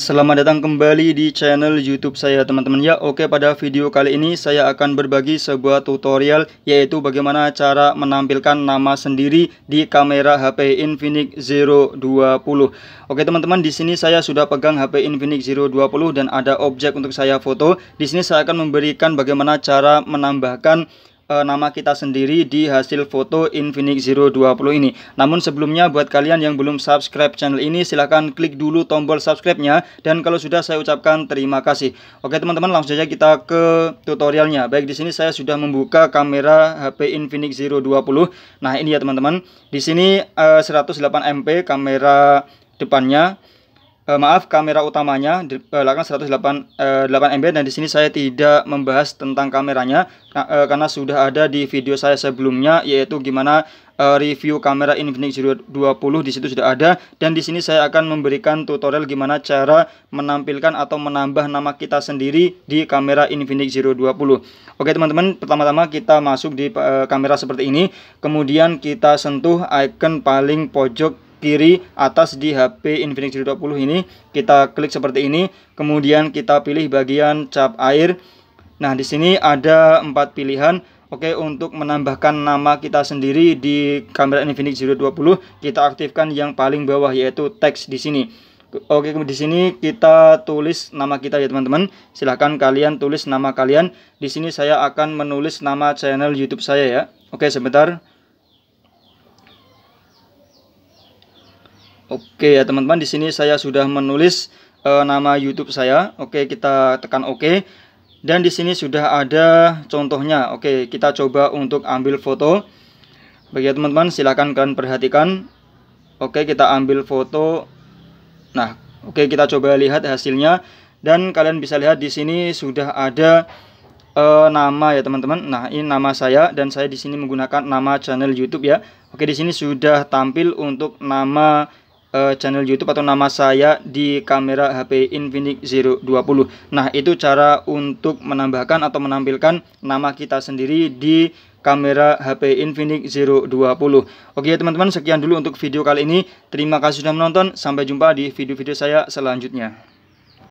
Selamat datang kembali di channel YouTube saya teman-teman. Ya, oke pada video kali ini saya akan berbagi sebuah tutorial yaitu bagaimana cara menampilkan nama sendiri di kamera HP Infinix 020. Oke teman-teman, di sini saya sudah pegang HP Infinix 020 dan ada objek untuk saya foto. Di sini saya akan memberikan bagaimana cara menambahkan Eh, nama kita sendiri di hasil foto Infinix Zero 20 ini. Namun sebelumnya buat kalian yang belum subscribe channel ini silahkan klik dulu tombol subscribe-nya dan kalau sudah saya ucapkan terima kasih. Oke teman-teman langsung saja kita ke tutorialnya. Baik di sini saya sudah membuka kamera HP Infinix Zero 20. Nah ini ya teman-teman. Di sini e, 108 MP kamera depannya eh, maaf kamera utamanya di belakang 108 eh, 8 eh, MB dan di sini saya tidak membahas tentang kameranya eh, karena sudah ada di video saya sebelumnya yaitu gimana eh, review kamera Infinix 20 di situ sudah ada dan di sini saya akan memberikan tutorial gimana cara menampilkan atau menambah nama kita sendiri di kamera Infinix 20. Oke teman-teman, pertama-tama kita masuk di eh, kamera seperti ini, kemudian kita sentuh icon paling pojok kiri atas di HP Infinix 720 ini kita klik seperti ini kemudian kita pilih bagian cap air nah di sini ada empat pilihan Oke untuk menambahkan nama kita sendiri di kamera Infinix 020 kita aktifkan yang paling bawah yaitu teks di sini Oke, di sini kita tulis nama kita ya teman-teman. Silahkan kalian tulis nama kalian. Di sini saya akan menulis nama channel YouTube saya ya. Oke, sebentar. Oke ya teman-teman, di sini saya sudah menulis e, nama YouTube saya. Oke, kita tekan Oke Dan di sini sudah ada contohnya. Oke, kita coba untuk ambil foto. Bagi ya, teman-teman, silahkan kalian perhatikan. Oke, kita ambil foto. Nah, oke kita coba lihat hasilnya. Dan kalian bisa lihat di sini sudah ada e, nama ya teman-teman. Nah, ini nama saya dan saya di sini menggunakan nama channel YouTube ya. Oke, di sini sudah tampil untuk nama uh, channel YouTube atau nama saya di kamera HP Infinix 020. Nah, itu cara untuk menambahkan atau menampilkan nama kita sendiri di kamera HP Infinix 020. Oke teman-teman, sekian dulu untuk video kali ini. Terima kasih sudah menonton. Sampai jumpa di video-video saya selanjutnya.